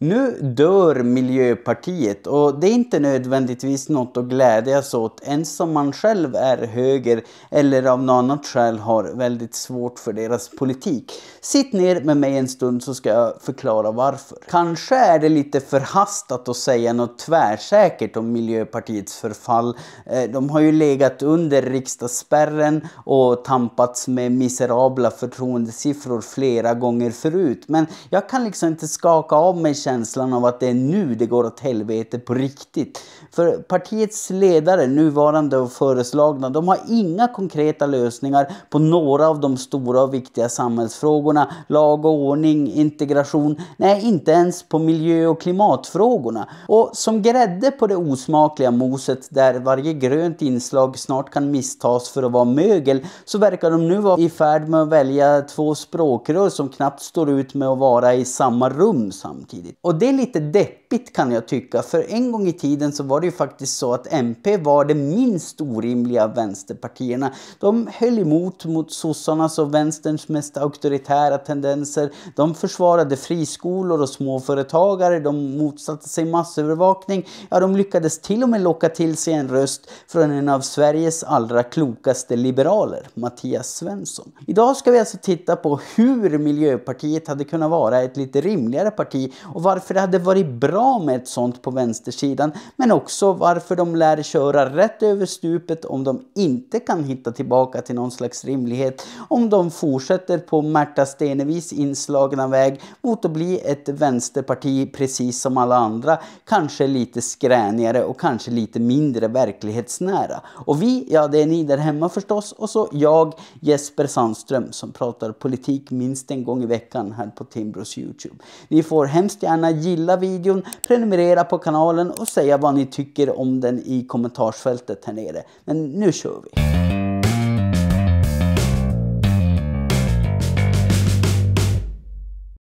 Nu dör Miljöpartiet och det är inte nödvändigtvis något att glädjas åt ens om man själv är höger eller av något annat skäl har väldigt svårt för deras politik. Sitt ner med mig en stund så ska jag förklara varför. Kanske är det lite förhastat att säga något tvärsäkert om Miljöpartiets förfall. Eh, de har ju legat under riksdagsspärren och tampats med miserabla förtroendesiffror flera gånger förut men jag kan liksom inte skaka av mig känslan av att det är nu det går åt helvete på riktigt. För partiets ledare, nuvarande och föreslagna, de har inga konkreta lösningar på några av de stora och viktiga samhällsfrågorna. Lag och ordning, integration, nej inte ens på miljö och klimatfrågorna. Och som grädde på det osmakliga moset där varje grönt inslag snart kan misstas för att vara mögel så verkar de nu vara i färd med att välja två språkrör som knappt står ut med att vara i samma rum samtidigt. Och det är lite deppigt deppigt kan jag tycka. För en gång i tiden så var det ju faktiskt så att MP var det minst orimliga av vänsterpartierna. De höll emot mot sossarnas och vänsterns mest auktoritära tendenser. De försvarade friskolor och småföretagare. De motsatte sig massövervakning. Ja, de lyckades till och med locka till sig en röst från en av Sveriges allra klokaste liberaler, Mattias Svensson. Idag ska vi alltså titta på hur Miljöpartiet hade kunnat vara ett lite rimligare parti och varför det hade varit bra bra med ett sånt på vänstersidan men också varför de lär köra rätt över stupet om de inte kan hitta tillbaka till någon slags rimlighet om de fortsätter på Märta Stenevis inslagna väg mot att bli ett vänsterparti precis som alla andra, kanske lite skränigare och kanske lite mindre verklighetsnära. Och vi, ja det är ni där hemma förstås och så jag Jesper Sandström som pratar politik minst en gång i veckan här på Timbros Youtube. Ni får hemskt gärna gilla videon, prenumerera på kanalen och säga vad ni tycker om den i kommentarsfältet här nere. Men nu kör vi!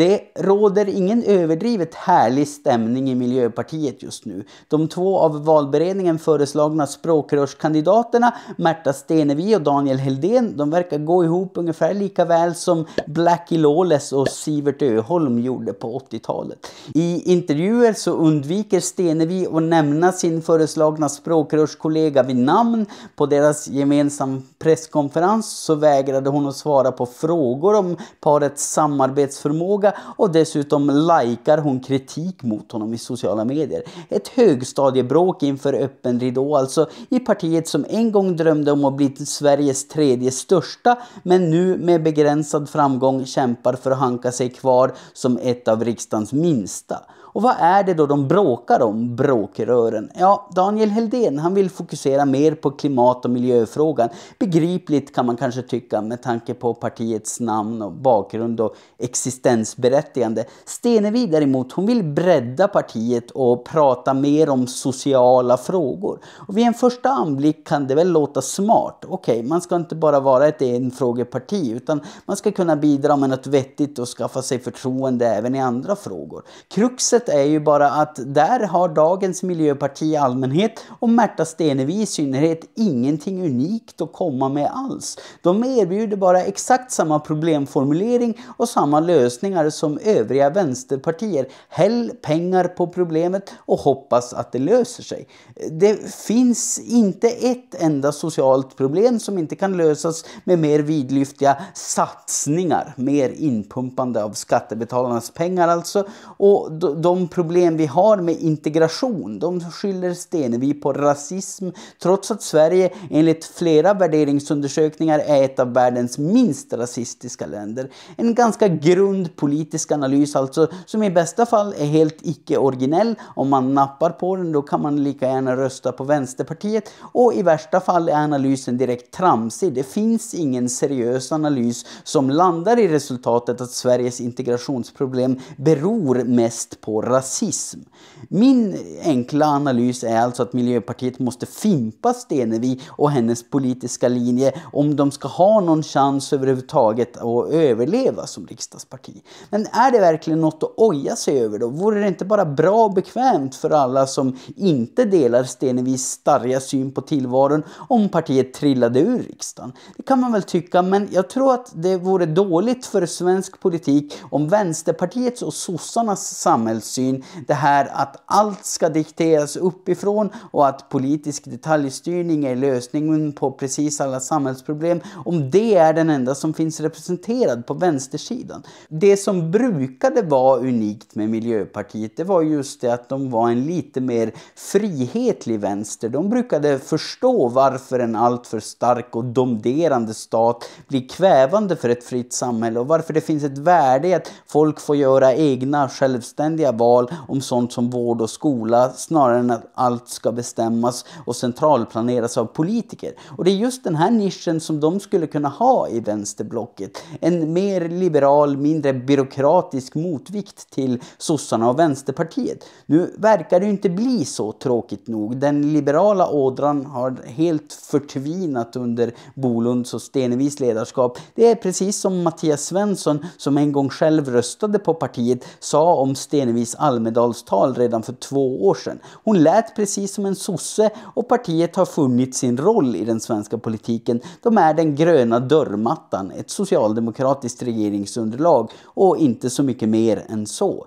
Det råder ingen överdrivet härlig stämning i Miljöpartiet just nu. De två av valberedningen föreslagna språkrörskandidaterna Märta Stenevi och Daniel Heldén, de verkar gå ihop ungefär lika väl som Blackie Lawless och Sivert Öholm gjorde på 80-talet. I intervjuer så undviker Stenevi att nämna sin föreslagna språkrörskollega vid namn. På deras gemensamma presskonferens så vägrade hon att svara på frågor om parets samarbetsförmåga tillbaka och dessutom likar hon kritik mot honom i sociala medier. Ett högstadiebråk inför öppen ridå alltså i partiet som en gång drömde om att bli Sveriges tredje största men nu med begränsad framgång kämpar för att hanka sig kvar som ett av riksdagens minsta. Och vad är det då de bråkar om, bråkrören? Ja, Daniel Heldén han vill fokusera mer på klimat och miljöfrågan. Begripligt kan man kanske tycka med tanke på partiets namn och bakgrund och existensberättigande. Stenevi däremot, hon vill bredda partiet och prata mer om sociala frågor. Och vid en första anblick kan det väl låta smart. Okej, okay, man ska inte bara vara ett enfrågeparti utan man ska kunna bidra med något vettigt och skaffa sig förtroende även i andra frågor. Kruxet Problemet är ju bara att där har dagens miljöparti i allmänhet och Märta Stenevi i synnerhet ingenting unikt att komma med alls. De erbjuder bara exakt samma problemformulering och samma lösningar som övriga vänsterpartier. Häll pengar på problemet och hoppas att det löser sig. Det finns inte ett enda socialt problem som inte kan lösas med mer vidlyftiga satsningar, mer inpumpande av skattebetalarnas pengar alltså. Och då, de problem vi har med integration, de skyller Stenevi på rasism trots att Sverige enligt flera värderingsundersökningar är ett av världens minst rasistiska länder. En ganska grund politisk analys alltså, som i bästa fall är helt icke-originell. Om man nappar på den då kan man lika gärna rösta på Vänsterpartiet och i värsta fall är analysen direkt tramsig. Det finns ingen seriös analys som landar i resultatet att Sveriges integrationsproblem beror mest på rasism. Min enkla analys är alltså att Miljöpartiet måste fimpa Stenevi och hennes politiska linje om de ska ha någon chans överhuvudtaget att överleva som riksdagsparti. Men är det verkligen något att oja sig över då? Vore det inte bara bra och bekvämt för alla som inte delar Stenevis starriga syn på tillvaron om partiet trillade ur riksdagen? Det kan man väl tycka, men jag tror att det vore dåligt för svensk politik om Vänsterpartiets och sossarnas samhälls helhetssyn. Det här att allt ska dikteras uppifrån och att politisk detaljstyrning är lösningen på precis alla samhällsproblem. Om det är den enda som finns representerad på vänstersidan. Det som brukade vara unikt med Miljöpartiet det var just det att de var en lite mer frihetlig vänster. De brukade förstå varför en alltför stark och domderande stat blir kvävande för ett fritt samhälle och varför det finns ett värde i att folk får göra egna självständiga vägval om sånt som vård och skola snarare än att allt ska bestämmas och centralplaneras av politiker. Och det är just den här nischen som de skulle kunna ha i vänsterblocket. En mer liberal, mindre byråkratisk motvikt till sossarna och vänsterpartiet. Nu verkar det ju inte bli så tråkigt nog. Den liberala ådran har helt förtvinat under Bolunds och Stenevis ledarskap. Det är precis som Mattias Svensson som en gång själv röstade på partiet sa om Stenevis Louise Almedalstal redan för två år sedan. Hon lät precis som en sosse och partiet har funnit sin roll i den svenska politiken. De är den gröna dörrmattan, ett socialdemokratiskt regeringsunderlag och inte så mycket mer än så.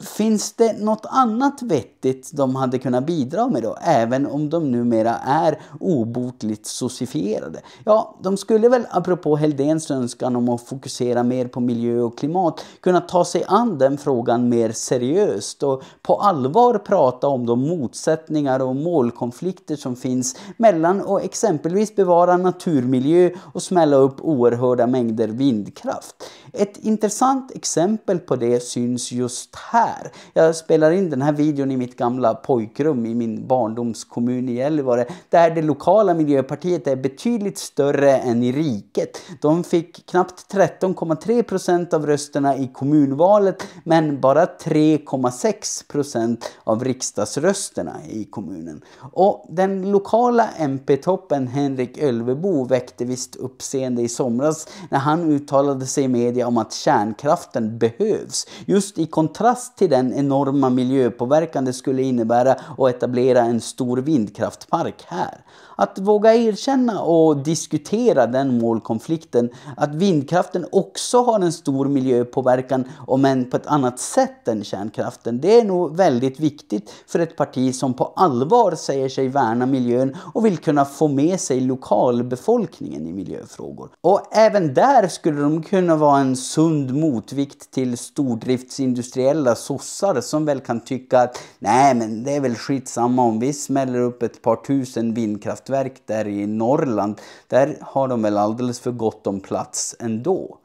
Finns det något annat vettigt de hade kunnat bidra med då, även om de numera är obotligt sossifierade? Ja, de skulle väl apropå Heldens önskan om att fokusera mer på miljö och klimat kunna ta sig an den frågan mer seriöst seriöst och på allvar prata om de motsättningar och målkonflikter som finns mellan att exempelvis bevara naturmiljö och smälla upp oerhörda mängder vindkraft. Ett intressant exempel på det syns just här. Jag spelar in den här videon i mitt gamla pojkrum i min barndomskommun i Gällivare där det lokala miljöpartiet är betydligt större än i riket. De fick knappt 13,3 procent av rösterna i kommunvalet men bara 3 3,6 procent av riksdagsrösterna i kommunen. Och den lokala MP-toppen Henrik Ölvebo väckte visst uppseende i somras när han uttalade sig i media om att kärnkraften behövs. Just i kontrast till den enorma miljöpåverkan det skulle innebära att etablera en stor vindkraftpark här. Att våga erkänna och diskutera den målkonflikten, att vindkraften också har en stor miljöpåverkan om än på ett annat sätt än kärnkraften kärnkraften. Det är nog väldigt viktigt för ett parti som på allvar säger sig värna miljön och vill kunna få med sig lokalbefolkningen i miljöfrågor. Och även där skulle de kunna vara en sund motvikt till stordriftsindustriella sossar som väl kan tycka att nej men det är väl skitsamma om vi smäller upp ett par tusen vindkraftverk där i Norrland. Där har de väl alldeles för gott om plats ändå.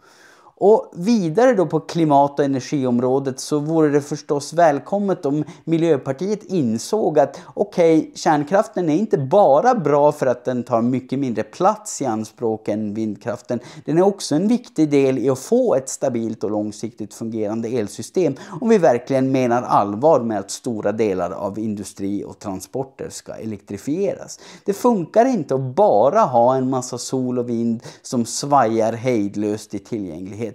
Och vidare då på klimat och energiområdet så vore det förstås välkommet om Miljöpartiet insåg att okej, okay, kärnkraften är inte bara bra för att den tar mycket mindre plats i anspråk än vindkraften. Den är också en viktig del i att få ett stabilt och långsiktigt fungerande elsystem om vi verkligen menar allvar med att stora delar av industri och transporter ska elektrifieras. Det funkar inte att bara ha en massa sol och vind som svajar hejdlöst i tillgänglighet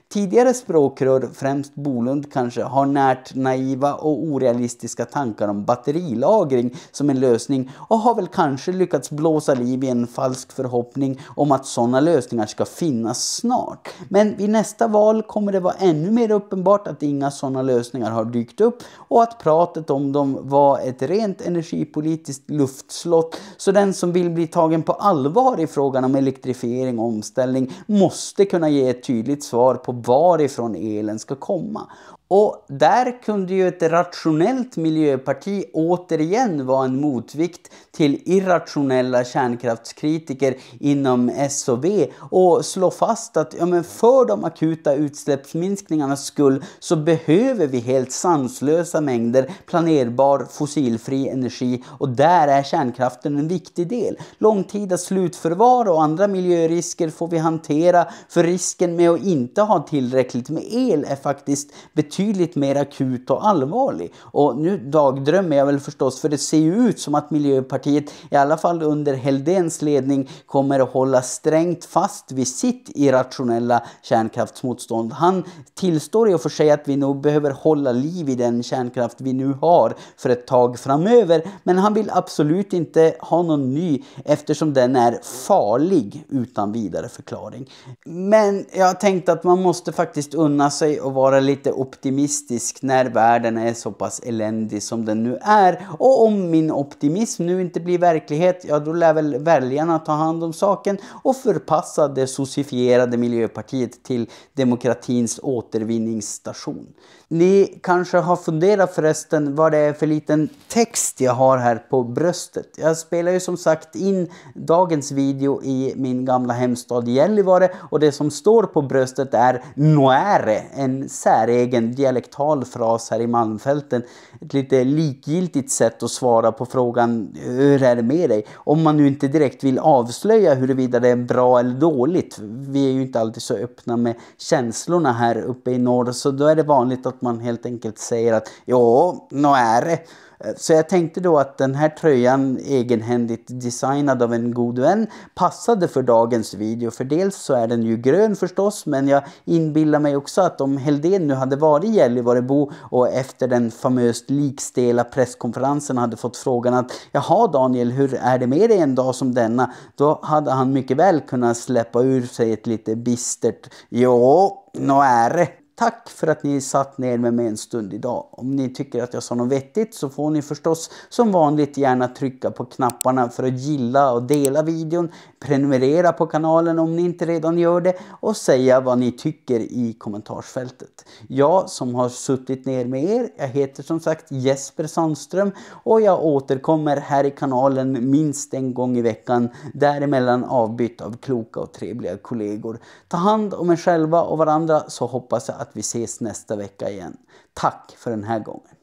Tidigare språkrör, främst Bolund kanske, har närt naiva och orealistiska tankar om batterilagring som en lösning och har väl kanske lyckats blåsa liv i en falsk förhoppning om att sådana lösningar ska finnas snart. Men vid nästa val kommer det vara ännu mer uppenbart att inga sådana lösningar har dykt upp och att pratet om dem var ett rent energipolitiskt luftslott. Så den som vill bli tagen på allvar i frågan om elektrifiering och omställning måste kunna ge ett tydligt svar på varifrån elen ska komma. Och där kunde ju ett rationellt miljöparti återigen vara en motvikt till irrationella kärnkraftskritiker inom S och V och slå fast att ja, men för de akuta utsläppsminskningarnas skull så behöver vi helt sanslösa mängder planerbar fossilfri energi och där är kärnkraften en viktig del. Långtida slutförvar och andra miljörisker får vi hantera för risken med att inte ha tillräckligt med el är faktiskt betydligt betydligt mer akut och allvarlig. Och nu dagdrömmer jag väl förstås, för det ser ju ut som att Miljöpartiet, i alla fall under Heldens ledning, kommer att hålla strängt fast vid sitt irrationella kärnkraftsmotstånd. Han tillstår i och för sig att vi nog behöver hålla liv i den kärnkraft vi nu har för ett tag framöver, men han vill absolut inte ha någon ny eftersom den är farlig utan vidare förklaring. Men jag tänkte att man måste faktiskt unna sig och vara lite optimistisk pessimistisk när världen är så pass eländig som den nu är. Och om min optimism nu inte blir verklighet, ja då lär väl väljarna ta hand om saken och förpassa det socifierade Miljöpartiet till demokratins återvinningsstation. Ni kanske har funderat förresten vad det är för liten text jag har här på bröstet. Jag spelar ju som sagt in dagens video i min gamla hemstad Gällivare och det som står på bröstet är noäre, en säregen dialektal fras här i Malmfälten. Ett lite likgiltigt sätt att svara på frågan hur är det med dig? Om man nu inte direkt vill avslöja huruvida det är bra eller dåligt. Vi är ju inte alltid så öppna med känslorna här uppe i norr så då är det vanligt att man helt enkelt säger att ja, nå no är det. Eh, så jag tänkte då att den här tröjan, egenhändigt designad av en god vän, passade för dagens video. För dels så är den ju grön förstås, men jag inbillar mig också att om Heldén nu hade varit i Gällivarebo och efter den famöst likstela presskonferensen hade fått frågan att jaha Daniel, hur är det med dig en dag som denna? Då hade han mycket väl kunnat släppa ur sig ett lite bistert ja, nå är det. Tack för att ni satt ner med mig en stund idag. Om ni tycker att jag sa något vettigt så får ni förstås som vanligt gärna trycka på knapparna för att gilla och dela videon, prenumerera på kanalen om ni inte redan gör det och säga vad ni tycker i kommentarsfältet. Jag som har suttit ner med er, jag heter som sagt Jesper Sandström och jag återkommer här i kanalen minst en gång i veckan, däremellan avbytt av kloka och trevliga kollegor. Ta hand om er själva och varandra så hoppas jag att att vi ses nästa vecka igen. Tack för den här gången.